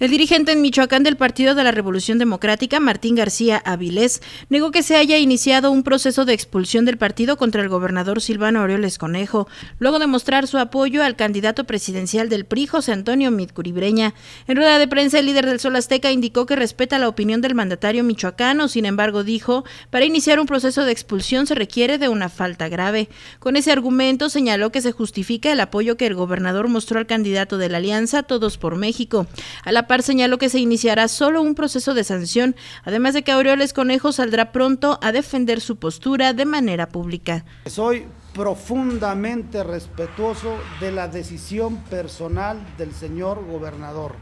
El dirigente en Michoacán del Partido de la Revolución Democrática, Martín García Avilés, negó que se haya iniciado un proceso de expulsión del partido contra el gobernador Silvano Aureoles Conejo, luego de mostrar su apoyo al candidato presidencial del PRI, José Antonio Midcuribreña. En rueda de prensa, el líder del Sol Azteca indicó que respeta la opinión del mandatario michoacano, sin embargo dijo, para iniciar un proceso de expulsión se requiere de una falta grave. Con ese argumento señaló que se justifica el apoyo que el gobernador mostró al candidato de la alianza Todos por México. A la Par señaló que se iniciará solo un proceso de sanción, además de que Aureoles Conejo saldrá pronto a defender su postura de manera pública. Soy profundamente respetuoso de la decisión personal del señor gobernador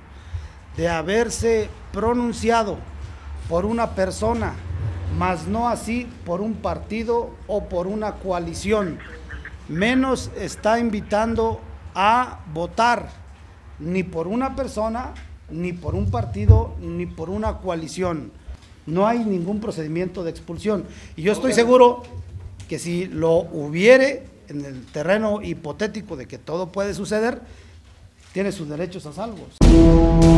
de haberse pronunciado por una persona, mas no así por un partido o por una coalición. Menos está invitando a votar ni por una persona ni por un partido, ni por una coalición. No hay ningún procedimiento de expulsión. Y yo estoy seguro que si lo hubiere en el terreno hipotético de que todo puede suceder, tiene sus derechos a salvo.